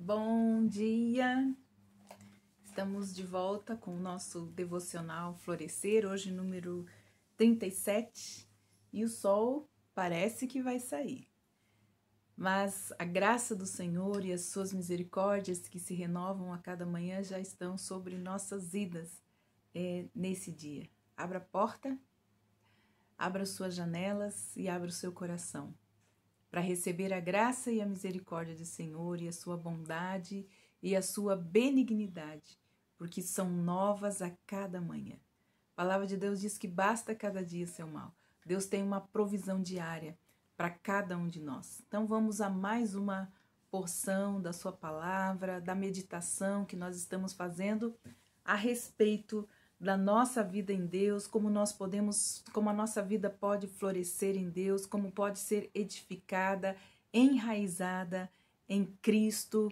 Bom dia! Estamos de volta com o nosso devocional Florescer, hoje número 37, e o sol parece que vai sair. Mas a graça do Senhor e as suas misericórdias que se renovam a cada manhã já estão sobre nossas vidas é, nesse dia. Abra a porta, abra suas janelas e abra o seu coração para receber a graça e a misericórdia do Senhor e a sua bondade e a sua benignidade, porque são novas a cada manhã. A palavra de Deus diz que basta cada dia seu mal. Deus tem uma provisão diária para cada um de nós. Então vamos a mais uma porção da sua palavra, da meditação que nós estamos fazendo a respeito da nossa vida em Deus, como nós podemos, como a nossa vida pode florescer em Deus, como pode ser edificada, enraizada em Cristo,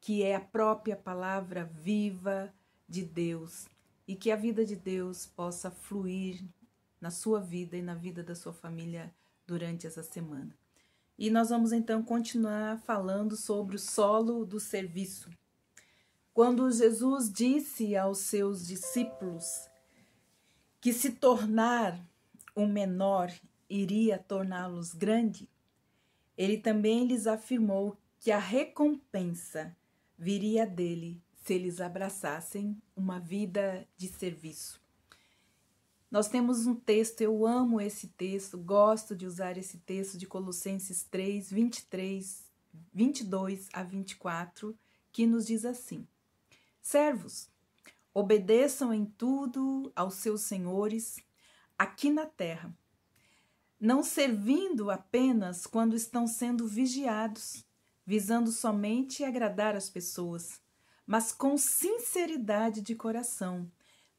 que é a própria palavra viva de Deus, e que a vida de Deus possa fluir na sua vida e na vida da sua família durante essa semana. E nós vamos então continuar falando sobre o solo do serviço. Quando Jesus disse aos seus discípulos que se tornar o menor iria torná-los grande, ele também lhes afirmou que a recompensa viria dele se eles abraçassem uma vida de serviço. Nós temos um texto, eu amo esse texto, gosto de usar esse texto de Colossenses 3, 23, 22 a 24, que nos diz assim: Servos, obedeçam em tudo aos seus senhores aqui na terra, não servindo apenas quando estão sendo vigiados, visando somente agradar as pessoas, mas com sinceridade de coração,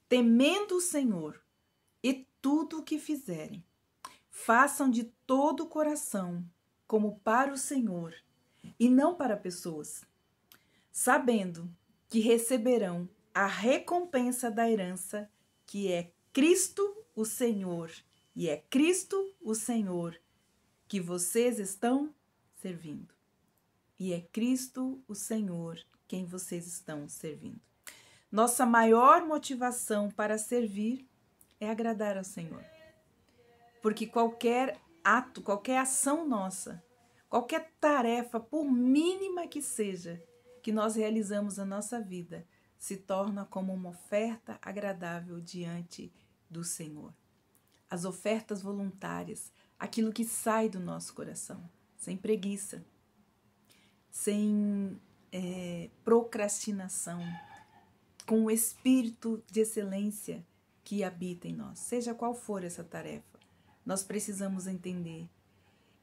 temendo o Senhor e tudo o que fizerem. Façam de todo o coração, como para o Senhor, e não para pessoas, sabendo que receberão a recompensa da herança, que é Cristo o Senhor. E é Cristo o Senhor que vocês estão servindo. E é Cristo o Senhor quem vocês estão servindo. Nossa maior motivação para servir é agradar ao Senhor. Porque qualquer ato, qualquer ação nossa, qualquer tarefa, por mínima que seja, que nós realizamos na nossa vida se torna como uma oferta agradável diante do Senhor. As ofertas voluntárias, aquilo que sai do nosso coração, sem preguiça, sem é, procrastinação, com o espírito de excelência que habita em nós, seja qual for essa tarefa, nós precisamos entender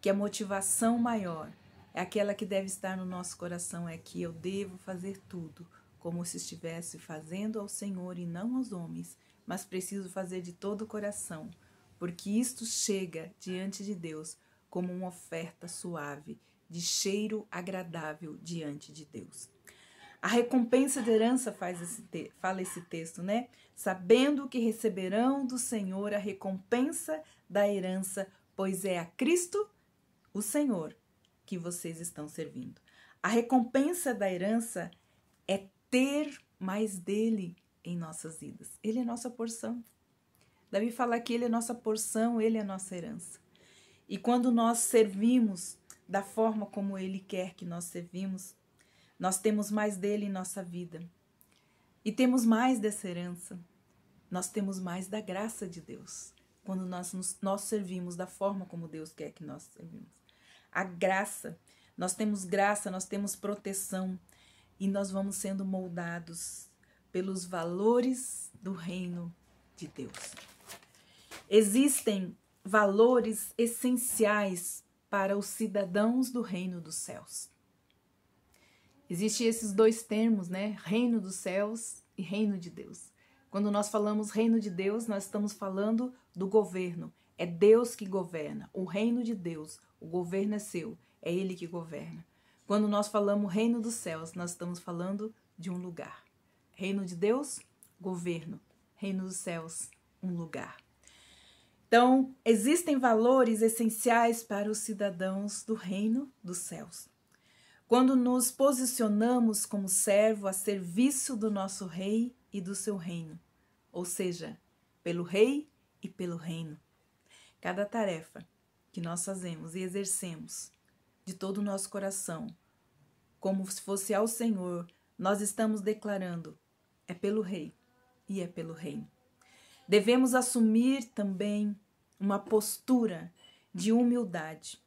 que a motivação maior é aquela que deve estar no nosso coração, é que eu devo fazer tudo como se estivesse fazendo ao Senhor e não aos homens, mas preciso fazer de todo o coração, porque isto chega diante de Deus como uma oferta suave, de cheiro agradável diante de Deus. A recompensa de herança faz esse te, fala esse texto, né? Sabendo que receberão do Senhor a recompensa da herança, pois é a Cristo, o Senhor, que vocês estão servindo. A recompensa da herança é ter mais dele em nossas vidas. Ele é nossa porção. Davi fala que ele é nossa porção, ele é nossa herança. E quando nós servimos da forma como ele quer que nós servimos, nós temos mais dele em nossa vida. E temos mais dessa herança. Nós temos mais da graça de Deus quando nós, nós servimos da forma como Deus quer que nós servimos a graça. Nós temos graça, nós temos proteção e nós vamos sendo moldados pelos valores do reino de Deus. Existem valores essenciais para os cidadãos do reino dos céus. Existem esses dois termos, né? Reino dos céus e reino de Deus. Quando nós falamos reino de Deus, nós estamos falando do governo. É Deus que governa, o reino de Deus, o governo é seu, é Ele que governa. Quando nós falamos reino dos céus, nós estamos falando de um lugar. Reino de Deus, governo. Reino dos céus, um lugar. Então, existem valores essenciais para os cidadãos do reino dos céus. Quando nos posicionamos como servo a serviço do nosso rei e do seu reino, ou seja, pelo rei e pelo reino. Cada tarefa que nós fazemos e exercemos de todo o nosso coração, como se fosse ao Senhor, nós estamos declarando: é pelo Rei e é pelo Reino. Devemos assumir também uma postura de humildade,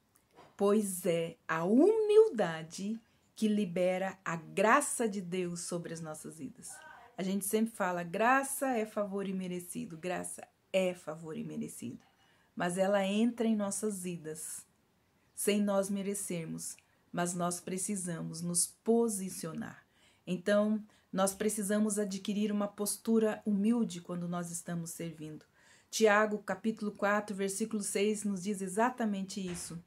pois é a humildade que libera a graça de Deus sobre as nossas vidas. A gente sempre fala: graça é favor imerecido, graça é favor imerecido mas ela entra em nossas vidas, sem nós merecermos, mas nós precisamos nos posicionar. Então, nós precisamos adquirir uma postura humilde quando nós estamos servindo. Tiago, capítulo 4, versículo 6 nos diz exatamente isso.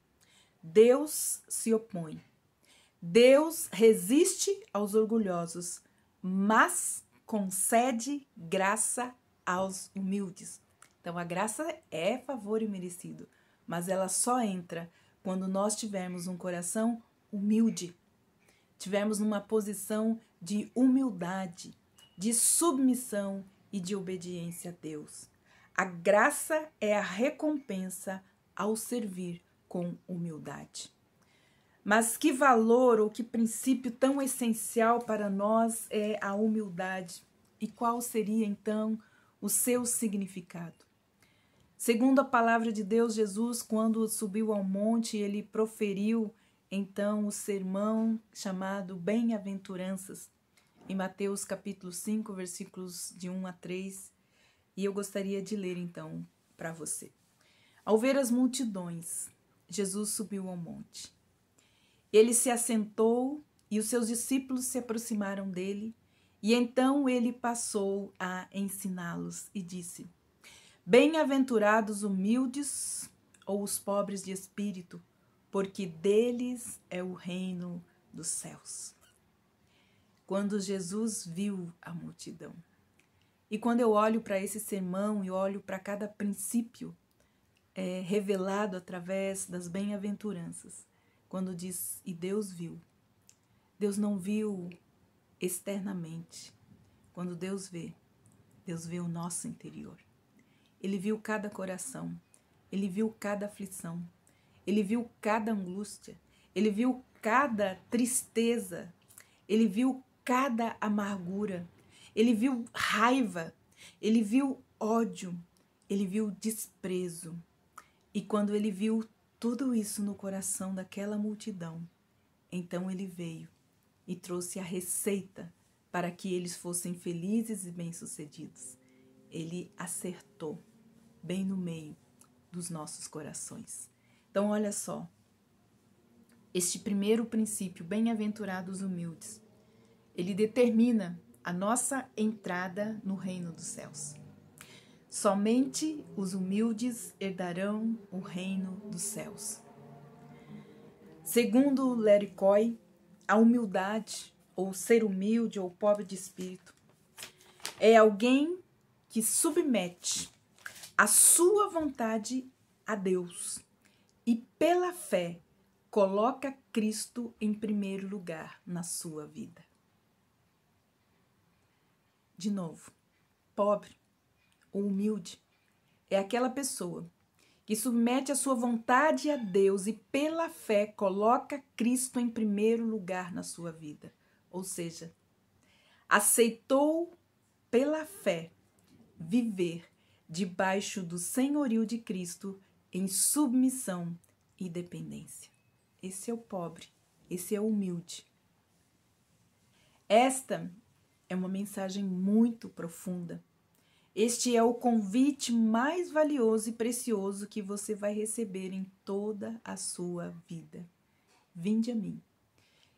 Deus se opõe. Deus resiste aos orgulhosos, mas concede graça aos humildes. Então a graça é favor imerecido, mas ela só entra quando nós tivermos um coração humilde, tivermos uma posição de humildade, de submissão e de obediência a Deus. A graça é a recompensa ao servir com humildade. Mas que valor ou que princípio tão essencial para nós é a humildade? E qual seria então o seu significado? Segundo a palavra de Deus, Jesus, quando subiu ao monte, ele proferiu então o sermão chamado Bem-aventuranças, em Mateus capítulo 5, versículos de 1 a 3. E eu gostaria de ler então para você. Ao ver as multidões, Jesus subiu ao monte. Ele se assentou e os seus discípulos se aproximaram dele, e então ele passou a ensiná-los e disse: Bem-aventurados humildes ou os pobres de espírito, porque deles é o reino dos céus. Quando Jesus viu a multidão. E quando eu olho para esse sermão e olho para cada princípio é, revelado através das bem-aventuranças, quando diz e Deus viu, Deus não viu externamente. Quando Deus vê, Deus vê o nosso interior. Ele viu cada coração, ele viu cada aflição, ele viu cada angústia, ele viu cada tristeza, ele viu cada amargura, ele viu raiva, ele viu ódio, ele viu desprezo. E quando ele viu tudo isso no coração daquela multidão, então ele veio e trouxe a receita para que eles fossem felizes e bem-sucedidos. Ele acertou bem no meio dos nossos corações. Então, olha só, este primeiro princípio, bem-aventurados humildes, ele determina a nossa entrada no reino dos céus. Somente os humildes herdarão o reino dos céus. Segundo Coy, a humildade, ou ser humilde ou pobre de espírito, é alguém que submete a sua vontade a Deus e, pela fé, coloca Cristo em primeiro lugar na sua vida. De novo, pobre ou humilde é aquela pessoa que submete a sua vontade a Deus e, pela fé, coloca Cristo em primeiro lugar na sua vida. Ou seja, aceitou pela fé viver debaixo do senhorio de Cristo, em submissão e dependência. Esse é o pobre, esse é o humilde. Esta é uma mensagem muito profunda. Este é o convite mais valioso e precioso que você vai receber em toda a sua vida. Vinde a mim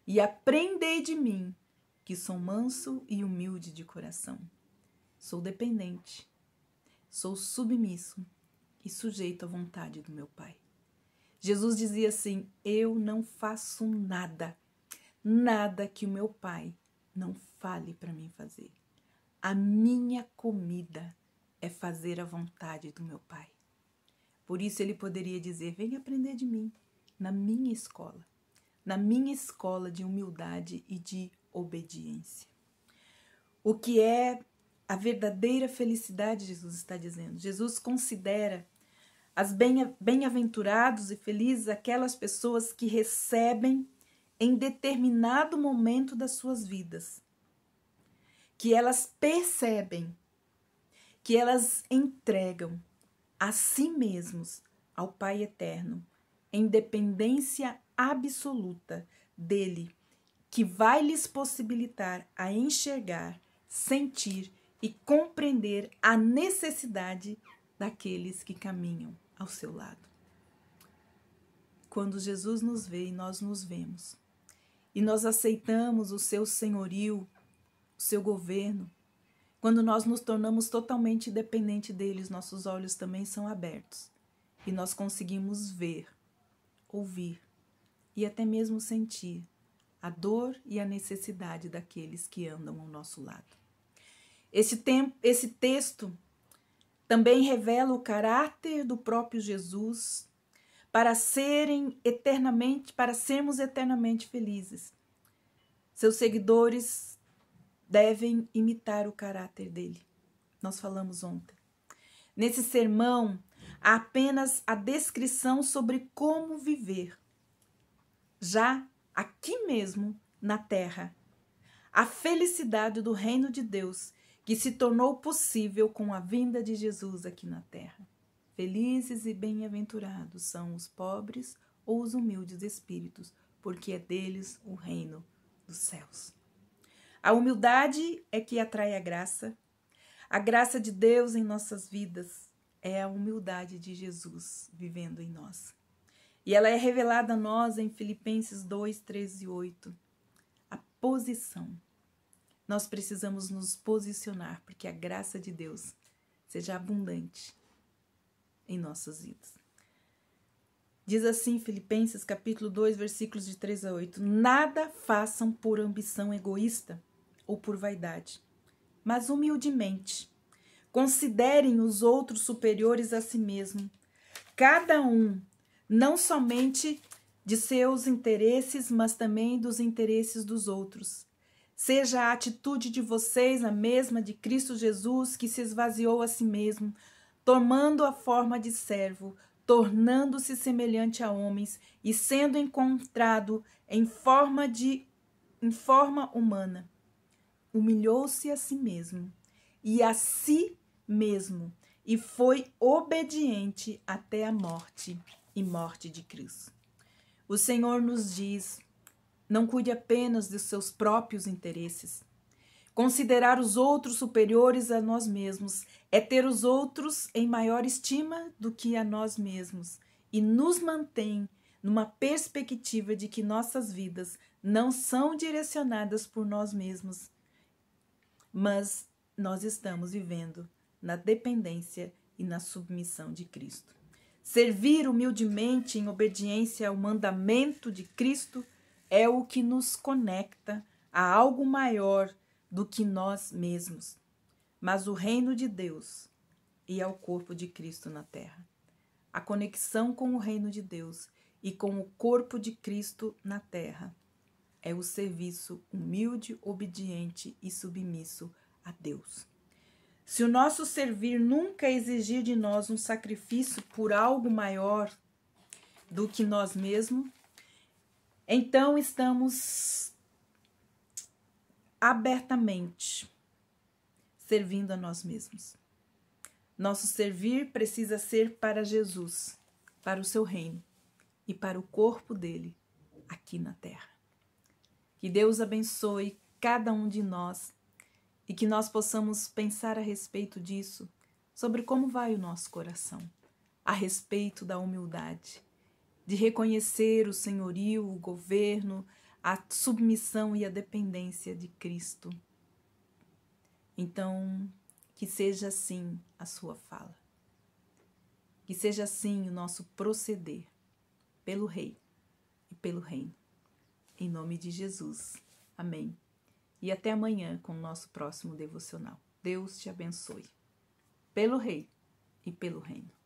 e aprendei de mim, que sou manso e humilde de coração. Sou dependente Sou submisso e sujeito à vontade do meu Pai. Jesus dizia assim: Eu não faço nada, nada que o meu Pai não fale para mim fazer. A minha comida é fazer a vontade do meu Pai. Por isso ele poderia dizer: Vem aprender de mim, na minha escola, na minha escola de humildade e de obediência. O que é a verdadeira felicidade, Jesus está dizendo. Jesus considera as bem-aventurados e felizes aquelas pessoas que recebem em determinado momento das suas vidas, que elas percebem, que elas entregam a si mesmos ao Pai Eterno, em dependência absoluta dele, que vai lhes possibilitar a enxergar, sentir e compreender a necessidade daqueles que caminham ao seu lado. Quando Jesus nos vê e nós nos vemos, e nós aceitamos o seu senhorio, o seu governo, quando nós nos tornamos totalmente dependentes deles, nossos olhos também são abertos e nós conseguimos ver, ouvir e até mesmo sentir a dor e a necessidade daqueles que andam ao nosso lado. Esse, tempo, esse texto também revela o caráter do próprio Jesus para serem eternamente, para sermos eternamente felizes. Seus seguidores devem imitar o caráter dele. Nós falamos ontem. Nesse sermão, há apenas a descrição sobre como viver, já aqui mesmo na terra. A felicidade do reino de Deus que se tornou possível com a vinda de Jesus aqui na terra. Felizes e bem-aventurados são os pobres ou os humildes espíritos, porque é deles o reino dos céus. A humildade é que atrai a graça. A graça de Deus em nossas vidas é a humildade de Jesus vivendo em nós. E ela é revelada a nós em Filipenses 2, 13 e 8. A posição nós precisamos nos posicionar porque a graça de Deus seja abundante em nossas vidas. Diz assim Filipenses capítulo 2, versículos de 3 a 8: Nada façam por ambição egoísta ou por vaidade, mas humildemente considerem os outros superiores a si mesmo, cada um, não somente de seus interesses, mas também dos interesses dos outros. Seja a atitude de vocês a mesma de Cristo Jesus, que se esvaziou a si mesmo, tomando a forma de servo, tornando-se semelhante a homens e sendo encontrado em forma de em forma humana. Humilhou-se a si mesmo e a si mesmo e foi obediente até a morte e morte de Cristo. O Senhor nos diz não cuide apenas de seus próprios interesses. Considerar os outros superiores a nós mesmos é ter os outros em maior estima do que a nós mesmos e nos mantém numa perspectiva de que nossas vidas não são direcionadas por nós mesmos, mas nós estamos vivendo na dependência e na submissão de Cristo. Servir humildemente em obediência ao mandamento de Cristo é o que nos conecta a algo maior do que nós mesmos, mas o reino de Deus e ao corpo de Cristo na terra. A conexão com o reino de Deus e com o corpo de Cristo na terra é o serviço humilde, obediente e submisso a Deus. Se o nosso servir nunca exigir de nós um sacrifício por algo maior do que nós mesmos, então estamos abertamente servindo a nós mesmos. Nosso servir precisa ser para Jesus, para o seu reino e para o corpo dele aqui na terra. Que Deus abençoe cada um de nós e que nós possamos pensar a respeito disso, sobre como vai o nosso coração, a respeito da humildade de reconhecer o senhorio, o governo, a submissão e a dependência de Cristo. Então, que seja assim a sua fala. Que seja assim o nosso proceder pelo Rei e pelo Reino. Em nome de Jesus. Amém. E até amanhã com o nosso próximo devocional. Deus te abençoe. Pelo Rei e pelo Reino.